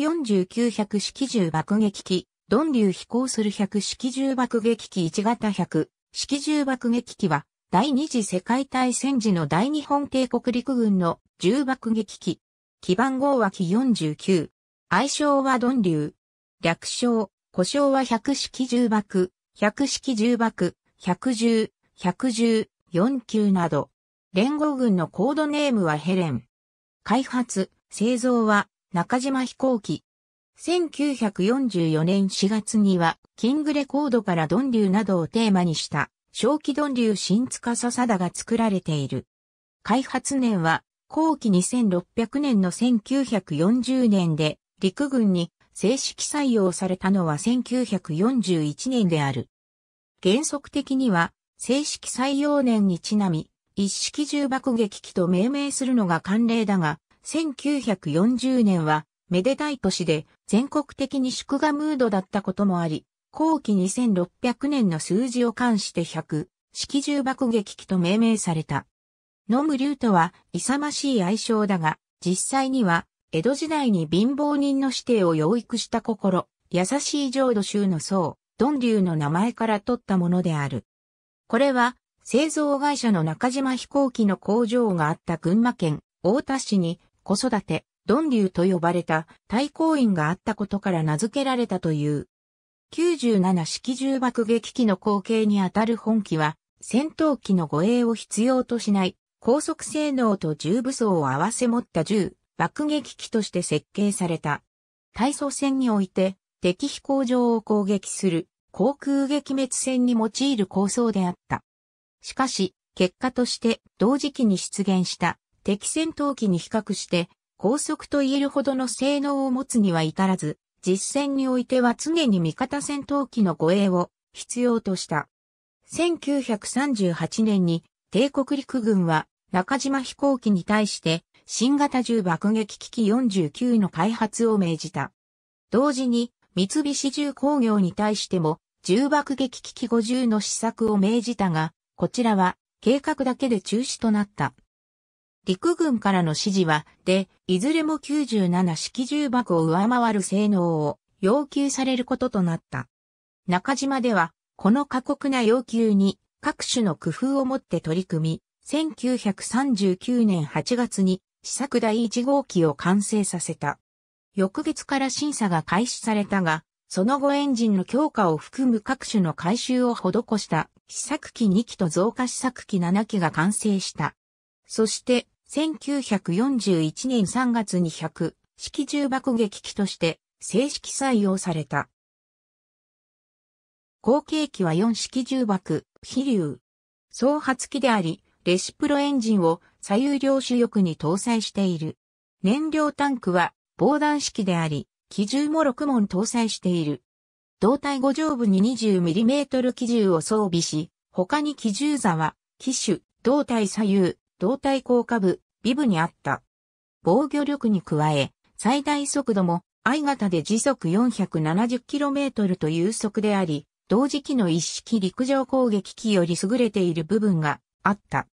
四49百式銃爆撃機、ドン流飛行する百式銃爆撃機1型百式銃爆撃機は、第二次世界大戦時の大日本帝国陸軍の銃爆撃機。基番号は機49。愛称はドン流。略称、故称は百式銃爆、百式銃爆、百十、百十四九級など。連合軍のコードネームはヘレン。開発、製造は中島飛行機。1944年4月には、キングレコードからドンリューなどをテーマにした、正気ドンリュー新塚定が作られている。開発年は、後期2600年の1940年で、陸軍に正式採用されたのは1941年である。原則的には、正式採用年にちなみ、一式銃爆撃機と命名するのが慣例だが、1940年は、めでたい年で全国的に祝賀ムードだったこともあり、後期2600年の数字を冠して100、式重爆撃機と命名された。ノムリューとは勇ましい愛称だが、実際には、江戸時代に貧乏人の指定を養育した心、優しい浄土宗の僧、ドンリュウの名前から取ったものである。これは、製造会社の中島飛行機の工場があった群馬県太田市に子育て、ドンリュウと呼ばれた対抗員があったことから名付けられたという。97式銃爆撃機の後継にあたる本機は、戦闘機の護衛を必要としない、高速性能と銃武装を合わせ持った銃、爆撃機として設計された。対操戦において、敵飛行場を攻撃する、航空撃滅戦に用いる構想であった。しかし、結果として同時期に出現した敵戦闘機に比較して高速と言えるほどの性能を持つには至らず、実戦においては常に味方戦闘機の護衛を必要とした。1938年に帝国陸軍は中島飛行機に対して新型重爆撃機器49の開発を命じた。同時に三菱重工業に対しても重爆撃機器50の試作を命じたが、こちらは計画だけで中止となった。陸軍からの指示は、で、いずれも97式重爆を上回る性能を要求されることとなった。中島では、この過酷な要求に各種の工夫をもって取り組み、1939年8月に試作第1号機を完成させた。翌月から審査が開始されたが、その後エンジンの強化を含む各種の改修を施した試作機2機と増加試作機7機が完成した。そして1941年3月に100式銃爆撃機として正式採用された。後継機は4式重爆、飛竜。総発機であり、レシプロエンジンを左右両主翼に搭載している。燃料タンクは防弾式であり、機銃も6門搭載している。胴体5上部に 20mm 機銃を装備し、他に機銃座は、機種、胴体左右、胴体降下部、尾部にあった。防御力に加え、最大速度も I 型で時速 470km という速であり、同時期の一式陸上攻撃機より優れている部分があった。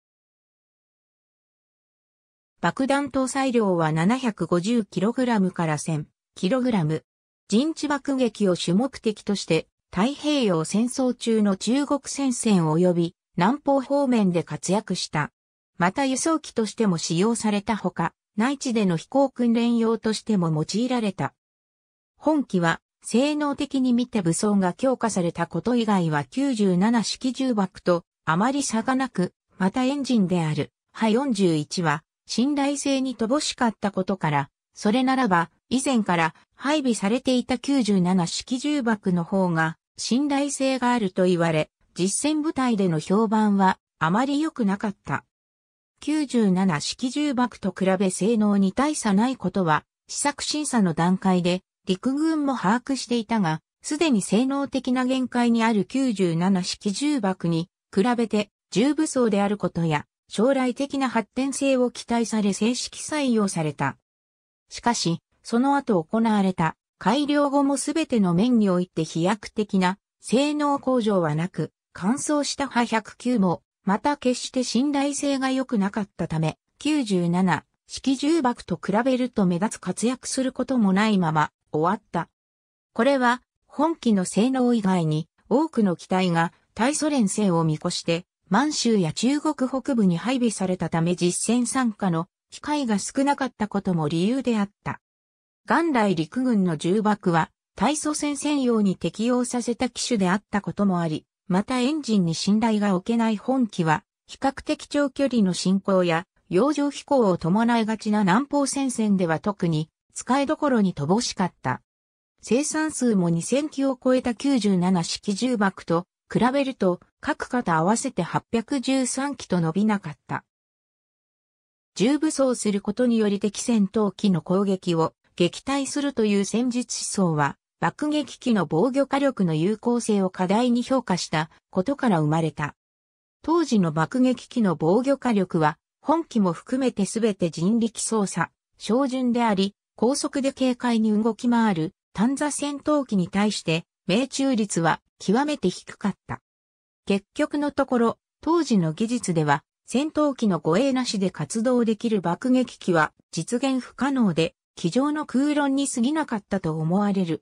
爆弾搭載量は 750kg から 1000kg。陣地爆撃を主目的として、太平洋戦争中の中国戦線及び南方方面で活躍した。また輸送機としても使用されたほか、内地での飛行訓練用としても用いられた。本機は、性能的に見て武装が強化されたこと以外は97式重爆とあまり差がなく、またエンジンである、ハ41は信頼性に乏しかったことから、それならば以前から配備されていた97式重爆の方が信頼性があると言われ、実戦部隊での評判はあまり良くなかった。97式重爆と比べ性能に大差ないことは、試作審査の段階で陸軍も把握していたが、すでに性能的な限界にある97式重爆に比べて重武装であることや、将来的な発展性を期待され正式採用された。しかし、その後行われた改良後もすべての面において飛躍的な性能向上はなく、乾燥した破109もまた決して信頼性が良くなかったため、97、式重爆と比べると目立つ活躍することもないまま終わった。これは本機の性能以外に多くの機体が対ソ連製を見越して満州や中国北部に配備されたため実戦参加の機会が少なかったことも理由であった。元来陸軍の重爆は対ソ戦専用に適用させた機種であったこともあり、またエンジンに信頼が置けない本機は、比較的長距離の進行や、洋上飛行を伴いがちな南方戦線では特に、使いどころに乏しかった。生産数も2000機を超えた97式重爆と、比べると、各型合わせて813機と伸びなかった。重武装することにより敵戦闘機の攻撃を撃退するという戦術思想は、爆撃機の防御火力の有効性を過大に評価したことから生まれた。当時の爆撃機の防御火力は、本機も含めてすべて人力操作、照準であり、高速で軽快に動き回る、短座戦闘機に対して、命中率は極めて低かった。結局のところ、当時の技術では、戦闘機の護衛なしで活動できる爆撃機は実現不可能で、机上の空論に過ぎなかったと思われる。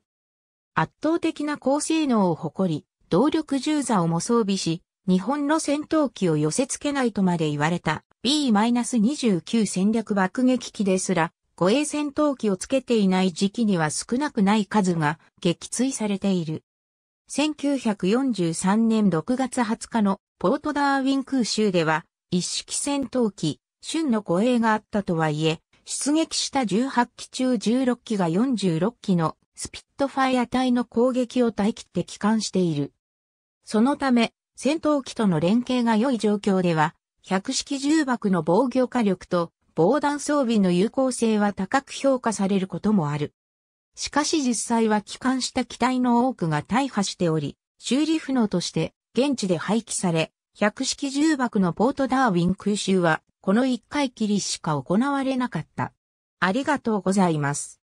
圧倒的な高性能を誇り、動力銃座をも装備し、日本の戦闘機を寄せ付けないとまで言われた B-29 戦略爆撃機ですら、護衛戦闘機をつけていない時期には少なくない数が撃墜されている。1943年6月20日のポートダーウィン空襲では、一式戦闘機、春の護衛があったとはいえ、出撃した18機中16機が46機のスピットファイア隊の攻撃を耐え切って帰還している。そのため、戦闘機との連携が良い状況では、百式重爆の防御火力と防弾装備の有効性は高く評価されることもある。しかし実際は帰還した機体の多くが大破しており、修理不能として現地で廃棄され、百式重爆のポートダーウィン空襲はこの1回きりしか行われなかった。ありがとうございます。